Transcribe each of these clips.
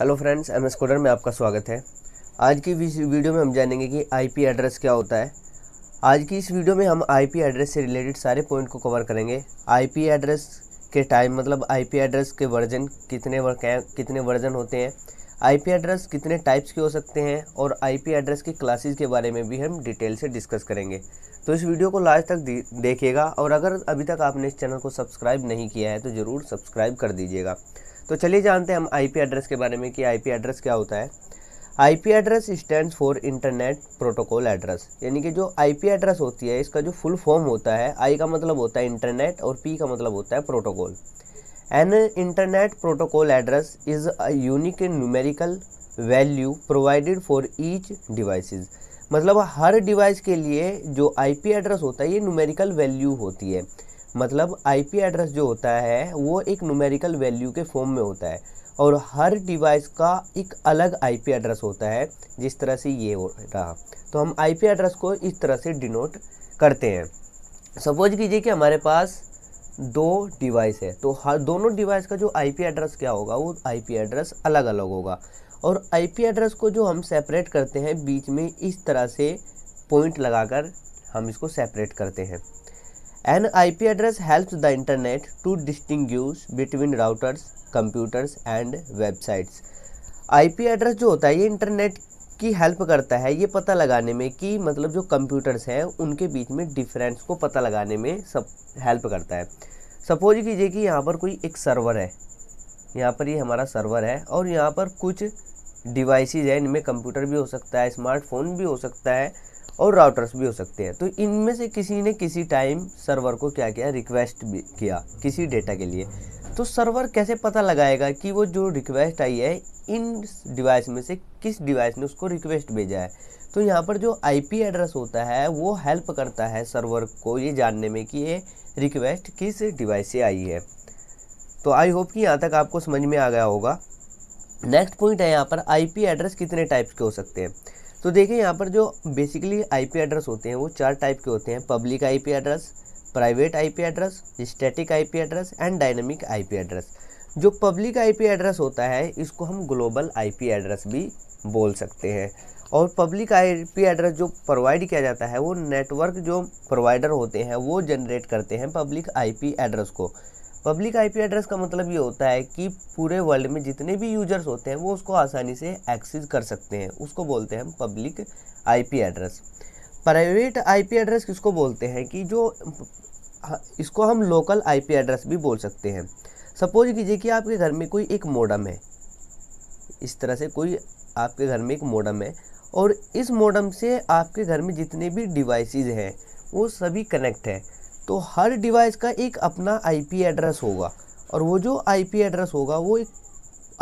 Hello friends M S coder में आपका स्वागत है आज की वीडियो में हम जानेंगे कि आईपी एड्रेस क्या होता है आज की इस वीडियो में हम आईपी एड्रेस से रिलेटेड सारे पॉइंट को कवर करेंगे आईपी एड्रेस के टाइम मतलब आईपी एड्रेस के वर्जन कितने वर, कितने वर्जन होते हैं आईपी एड्रेस कितने टाइप्स के हो सकते हैं और आईपी एड्रेस की क्लासेस के बारे में भी हम डिटेल से डिस्कस करेंगे तो इस वीडियो को लास्ट तक देखिएगा और अगर अभी तक आपने इस चैनल को सब्सक्राइब नहीं किया है तो ज़रूर सब्सक्राइब कर दीजिएगा तो चलिए जानते हैं हम आईपी एड्रेस के बारे में कि आईपी एड्रेस क्या होता है IP address stand for internet protocol address यानी कि जो आईपी एड्रेस होती है इसका जो फुल फॉर्म होता है आई का मतलब होता है इंटरनेट और पी का मतलब होता है protocol internet protocol address is a unique unique numerical value provided for each device मतलब हर डिवाइस के लिए जो आईपी एड्रेस होता है ये न्यूमेरिकल वैल्यू होती है मतलब आईपी एड्रेस जो होता है वो एक न्यूमेरिकल वैल्यू के फॉर्म में होता है और हर डिवाइस का एक अलग आईपी एड्रेस होता है जिस तरह से ये हो रहा तो हम आईपी एड्रेस को इस तरह से डिनोट करते हैं सपोज कीजिए कि हमारे पास दो डिवाइस है तो हर दोनों डिवाइस का जो आईपी एड्रेस क्या होगा वो आईपी एड्रेस अलग अलग होगा और आईपी एड्रेस को जो हम सेपरेट करते हैं बीच में इस तरह से पॉइंट लगाकर हम इसको सेपरेट करते हैं an IP address helps the internet to distinguish between routers computers and websites IP address जो होता है ये इंटरनेट की हेल्प करता है ये पता लगाने में कि मतलब जो कंप्यूटर्स हैं उनके बीच में डिफरेंस को पता लगाने में सब हेल्प करता है सपोज कीजिए कि यहाँ पर कोई एक सर्वर है यहाँ पर ये यह हमारा सर्वर है और यहाँ पर कुछ डिवाइसेज हैं इनमें कंप्यूटर भी हो सकता है स्मार्टफोन भी हो सकता है और राउटर्स भी हो सकते हैं तो इनमें से किसी ने किसी टाइम सर्वर को क्या किया रिक्वेस्ट भी किया किसी डेटा के लिए तो सर्वर कैसे पता लगाएगा कि वो जो रिक्वेस्ट आई है इन डिवाइस में से किस डिवाइस ने उसको रिक्वेस्ट भेजा है तो यहाँ पर जो आईपी एड्रेस होता है वो हेल्प करता है सर्वर को ये जानने में कि ये रिक्वेस्ट किस डिवाइस से आई है तो आई होप कि यहाँ तक आपको समझ में आ गया होगा नेक्स्ट पॉइंट है यहाँ पर आईपी एड्रेस कितने टाइप्स के हो सकते हैं तो देखिए यहाँ पर जो बेसिकली आईपी एड्रेस होते हैं वो चार टाइप के होते हैं public IP address private IP address static IP address and dynamic IP address जो पब्लिक आईपी एड्रेस होता है इसको हम ग्लोबल आईपी एड्रेस भी बोल सकते हैं और पब्लिक आईपी एड्रेस जो प्रोवाइड किया जाता है वो नेटवर्क जो प्रोवाइडर होते हैं वो जनरेट करते हैं पब्लिक आईपी एड्रेस को पब्लिक आईपी एड्रेस का मतलब ये होता है कि पूरे वर्ल्ड में जितने भी यूजर्स होते हैं वो उसको आसानी से एक्सेस कर सकते हैं उसको बोलते हैं हम public IP address private IP address किसको बोलते हैं कि जो हाँ, इसको हम लोकल आईपी एड्रेस भी बोल सकते हैं सपोज कीजिए कि आपके घर में कोई एक मोडम है इस तरह से कोई आपके घर में एक मोडम है और इस मोडम से आपके घर में जितने भी डिवाइसेज हैं वो सभी कनेक्ट हैं तो हर डिवाइस का एक अपना आईपी एड्रेस होगा और वो जो आईपी एड्रेस होगा वो एक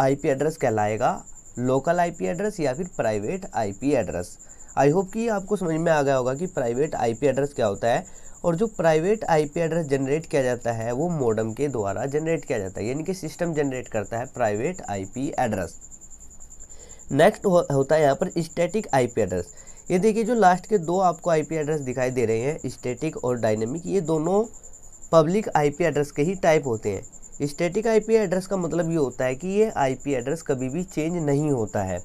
आईपी एड्रेस कहलाएगा लोकल आईपी एड्रेस या फिर private IP address I hope कि आपको समझ में आ गया होगा कि प्राइवेट आईपी एड्रेस क्या होता है और जो प्राइवेट आईपी एड्रेस जनरेट किया जाता है वो मॉडम के द्वारा जनरेट किया जाता है यानी कि सिस्टम जनरेट करता है प्राइवेट आईपी एड्रेस नेक्स्ट होता है यहाँ पर स्टैटिक आईपी एड्रेस ये देखिए जो लास्ट के दो आपको आईपी एड्रेस दिखाई दे रहे हैं स्टैटिक और डायनेमिक ये दोनों पब्लिक आईपी एड्रेस के ही टाइप होते हैं स्टैटिक आईपी एड्रेस का मतलब ये होता है कि ये आईपी एड्रेस कभी भी चेंज नहीं होता है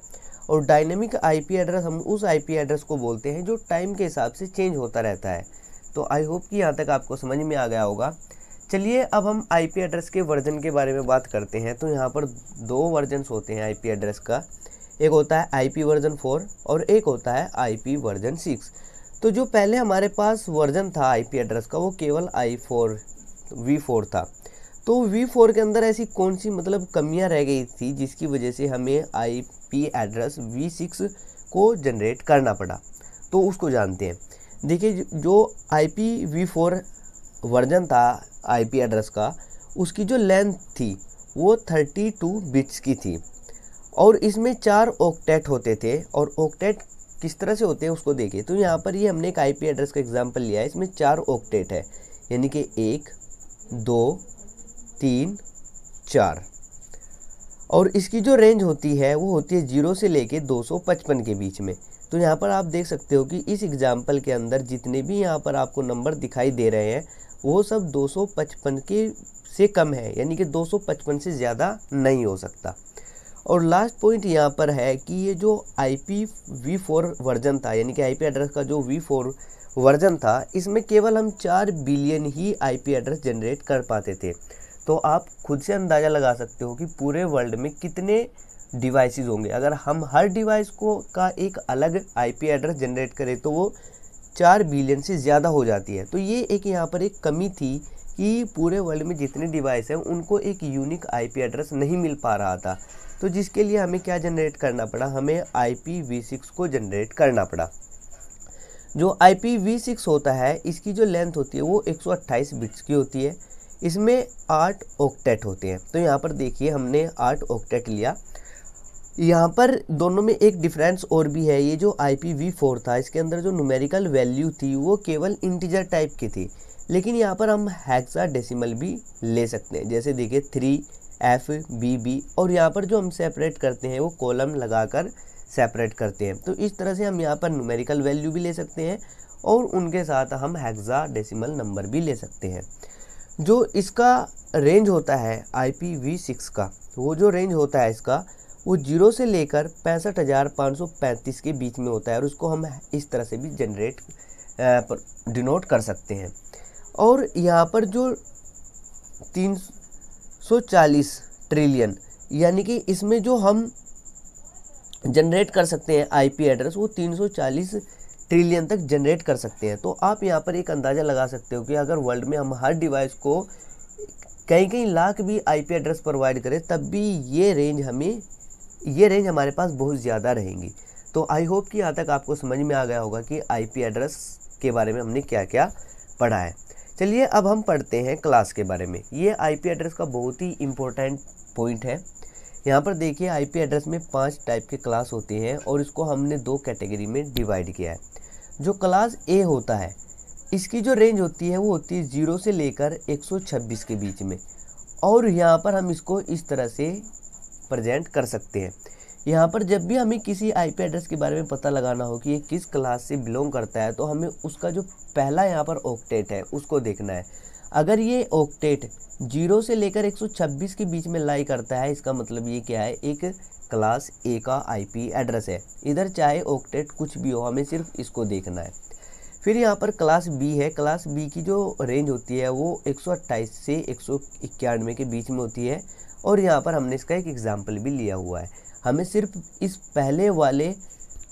और डायनेमिक आईपी एड्रेस हम उस आईपी एड्रेस को बोलते हैं जो टाइम के हिसाब से चेंज होता रहता है तो आई होप कि यहाँ तक आपको समझ में आ गया होगा चलिए अब हम आईपी एड्रेस के वर्जन के बारे में बात करते हैं तो यहाँ पर दो वर्जन होते हैं आईपी एड्रेस का एक होता है आई पी वर्जन फोर और एक होता है आई पी वर्जन सिक्स तो जो पहले हमारे पास वर्जन था आई पी एड्रेस का वो केवल आई फोर वी फोर था तो वी फोर के अंदर ऐसी कौन सी मतलब कमियां रह गई थी जिसकी वजह से हमें I P address V six को जनरेट करना पड़ा तो उसको जानते हैं देखिए जो I P V four version था आई पी एड्रेस का उसकी जो लेंथ थी वो थर्टी टू बिट्स की थी और इसमें चार ऑक्टेट होते थे और ऑक्टेट किस तरह से होते हैं उसको देखिए तो यहाँ पर ये हमने एक आईपी एड्रेस का एग्जाम्पल लिया है इसमें चार ऑक्टेट है यानी कि एक दो तीन चार और इसकी जो रेंज होती है वो होती है जीरो से लेके 255 के बीच में तो यहाँ पर आप देख सकते हो कि इस एग्ज़ाम्पल के अंदर जितने भी यहाँ पर आपको नंबर दिखाई दे रहे हैं वो सब पचपन के से कम है यानी कि पचपन से ज़्यादा नहीं हो सकता और लास्ट पॉइंट यहाँ पर है कि ये जो I P V four version था यानी कि आई पी एड्रेस का जो वी फोर वर्जन था इसमें केवल हम चार बिलियन ही आई पी एड्रेस जनरेट कर पाते थे तो आप खुद से अंदाज़ा लगा सकते हो कि पूरे वर्ल्ड में कितने डिवाइसेस होंगे अगर हम हर डिवाइस को का एक अलग आईपी एड्रेस जनरेट करें तो वो चार बिलियन से ज़्यादा हो जाती है तो ये एक यहाँ पर एक कमी थी कि पूरे वर्ल्ड में जितने डिवाइस हैं उनको एक यूनिक आईपी एड्रेस नहीं मिल पा रहा था तो जिसके लिए हमें क्या जनरेट करना पड़ा हमें आई पी को जनरेट करना पड़ा जो आई पी होता है इसकी जो लेंथ होती है वो 128 बिट्स की होती है इसमें आठ ऑक्टेट होते हैं तो यहाँ पर देखिए हमने आठ ऑक्टेट लिया यहाँ पर दोनों में एक डिफरेंस और भी है ये जो आई पी था इसके अंदर जो न्यूमेरिकल वैल्यू थी वो केवल इंटीजर टाइप की थी लेकिन यहाँ पर हम हैक्सा डेसिमल भी ले सकते हैं जैसे देखिए थ्री एफ बी बी और यहाँ पर जो हम सेपरेट करते हैं वो कॉलम लगाकर सेपरेट करते हैं तो इस तरह से हम यहाँ पर न्यूमेरिकल वैल्यू भी ले सकते हैं और उनके साथ हम हैक्सा डेसिमल नंबर भी ले सकते हैं जो इसका रेंज होता है आई पी वी सिक्स का वो जो रेंज होता है इसका वो जीरो से लेकर पैंसठ हज़ार पाँच सौ पैंतीस के बीच में होता है और उसको हम इस तरह से भी जनरेट डिनोट कर सकते हैं और यहाँ पर जो तीन सौ चालीस ट्रिलियन यानी कि इसमें जो हम जनरेट कर सकते हैं आईपी एड्रेस वो 340 ट्रिलियन तक जनरेट कर सकते हैं तो आप यहाँ पर एक अंदाज़ा लगा सकते हो कि अगर वर्ल्ड में हम हर डिवाइस को कहीं कहीं लाख भी आईपी एड्रेस प्रोवाइड करें तब भी ये रेंज हमें ये रेंज हमारे पास बहुत ज़्यादा रहेंगी तो आई होप कि यहाँ तक आपको समझ में आ गया होगा कि आईपी एड्रेस के बारे में हमने क्या क्या पढ़ा है चलिए अब हम पढ़ते हैं क्लास के बारे में ये आईपी एड्रेस का बहुत ही इम्पोर्टेंट पॉइंट है यहाँ पर देखिए आईपी एड्रेस में पांच टाइप के क्लास होते हैं और इसको हमने दो कैटेगरी में डिवाइड किया है जो क्लास ए होता है इसकी जो रेंज होती है वो होती है ज़ीरो से लेकर एक के बीच में और यहाँ पर हम इसको इस तरह से प्रजेंट कर सकते हैं यहाँ पर जब भी हमें किसी पी एड्रेस के बारे में पता लगाना हो कि ये किस क्लास से बिलोंग करता है तो हमें उसका जो पहला यहाँ पर ऑक्टेट है उसको देखना है अगर ये ऑक्टेट जीरो से लेकर 126 के बीच में लाई करता है इसका मतलब ये क्या है एक क्लास ए का आईपी एड्रेस है इधर चाहे ऑक्टेट कुछ भी हो हमें सिर्फ इसको देखना है फिर यहाँ पर क्लास बी है क्लास बी की जो रेंज होती है वो 128 से एक के बीच में होती है और यहाँ पर हमने इसका एक एग्ज़ाम्पल भी लिया हुआ है हमें सिर्फ इस पहले वाले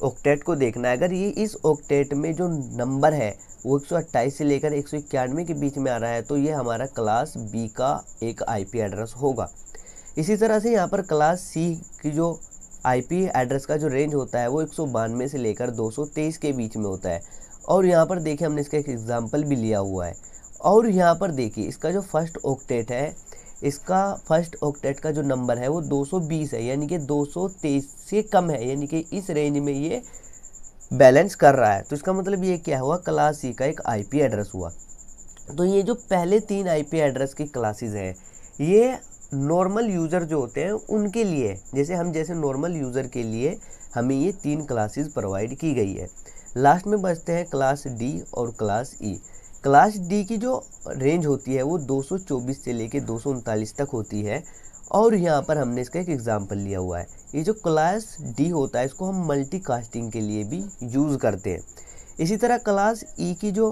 ऑक्टेट को देखना है अगर ये इस ऑक्टेट में जो नंबर है वो 128 से लेकर एक के बीच में आ रहा है तो ये हमारा क्लास बी का एक आईपी एड्रेस होगा इसी तरह से यहाँ पर क्लास सी की जो आईपी एड्रेस का जो रेंज होता है वो एक से लेकर 223 के बीच में होता है और यहाँ पर देखिए हमने इसका एक एग्ज़ाम्पल भी लिया हुआ है और यहाँ पर देखिए इसका जो फर्स्ट ऑक्टेट है इसका फर्स्ट ऑक्टेट का जो नंबर है वो 220 है यानी कि 223 से कम है यानी कि इस रेंज में ये बैलेंस कर रहा है तो इसका मतलब ये क्या हुआ क्लास सी का एक आईपी एड्रेस हुआ तो ये जो पहले तीन आईपी एड्रेस की क्लासेस हैं ये नॉर्मल यूज़र जो होते हैं उनके लिए जैसे हम जैसे नॉर्मल यूज़र के लिए हमें ये तीन क्लासेस प्रोवाइड की गई है लास्ट में बचते हैं क्लास डी और class E e. Class D की जो रेंज होती है वो 224 से लेके दो तक होती है और यहाँ पर हमने इसका एक एग्ज़ाम्पल लिया हुआ है ये जो क्लास डी होता है इसको हम मल्टी कास्टिंग के लिए भी यूज़ करते हैं इसी तरह क्लास ई e की जो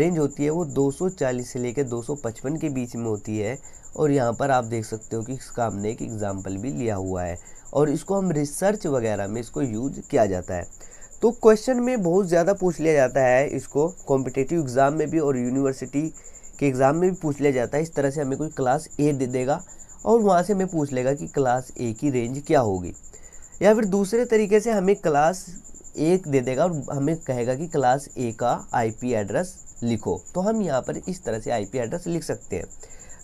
रेंज होती है वो 240 से लेकर 255 के बीच में होती है और यहाँ पर आप देख सकते हो कि इसका हमने एक एग्ज़ाम्पल भी लिया हुआ है और इसको हम रिसर्च वगैरह में इसको यूज किया जाता है तो क्वेश्चन में बहुत ज़्यादा पूछ लिया जाता है इसको कॉम्पिटेटिव एग्ज़ाम में भी और यूनिवर्सिटी के एग्ज़ाम में भी पूछ लिया जाता है इस तरह से हमें कोई क्लास ए दे देगा और वहाँ से हमें पूछ लेगा कि क्लास ए की रेंज क्या होगी या फिर दूसरे तरीके से हमें क्लास एक दे देगा और हमें कहेगा कि क्लास ए का आईपी एड्रेस लिखो तो हम यहाँ पर इस तरह से आईपी एड्रेस लिख सकते हैं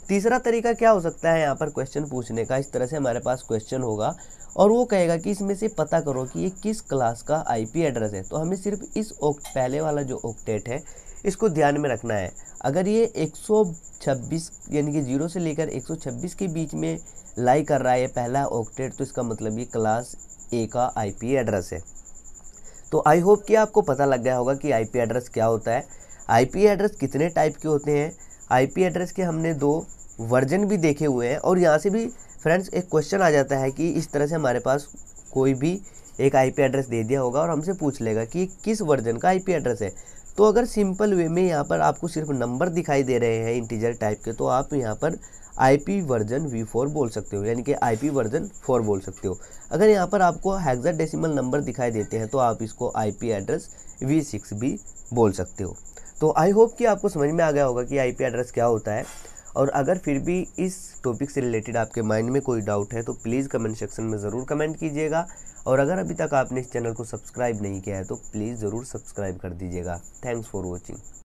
तीसरा तरीका क्या हो सकता है यहाँ पर क्वेश्चन पूछने का इस तरह से हमारे पास क्वेश्चन होगा और वो कहेगा कि इसमें से पता करो कि ये किस क्लास का आईपी एड्रेस है तो हमें सिर्फ इस ओक, पहले वाला जो ओक्टेट है इसको ध्यान में रखना है अगर ये 126 यानी कि जीरो से लेकर 126 के बीच में लाई कर रहा है पहला ऑक्टेट तो इसका मतलब ये क्लास ए का आईपी एड्रेस है तो आई होप कि आपको पता लग गया होगा कि आई एड्रेस क्या होता है आई एड्रेस कितने टाइप के होते हैं आईपी एड्रेस के हमने दो वर्जन भी देखे हुए हैं और यहाँ से भी फ्रेंड्स एक क्वेश्चन आ जाता है कि इस तरह से हमारे पास कोई भी एक आईपी एड्रेस दे दिया होगा और हमसे पूछ लेगा कि किस वर्जन का आईपी एड्रेस है तो अगर सिंपल वे में यहाँ पर आपको सिर्फ नंबर दिखाई दे रहे हैं इंटीजर टाइप के तो आप यहाँ पर आईपी वर्जन वी फोर बोल सकते हो यानी कि आईपी वर्जन फोर बोल सकते हो अगर यहाँ पर आपको हैग्जा डेसिमल नंबर दिखाई देते हैं तो आप इसको आई एड्रेस वी सिक्स भी बोल सकते हो तो आई होप कि आपको समझ में आ गया होगा कि आईपी एड्रेस क्या होता है और अगर फिर भी इस टॉपिक से रिलेटेड आपके माइंड में कोई डाउट है तो प्लीज़ कमेंट सेक्शन में ज़रूर कमेंट कीजिएगा और अगर अभी तक आपने इस चैनल को सब्सक्राइब नहीं किया है तो प्लीज़ ज़रूर सब्सक्राइब कर दीजिएगा थैंक्स फॉर वॉचिंग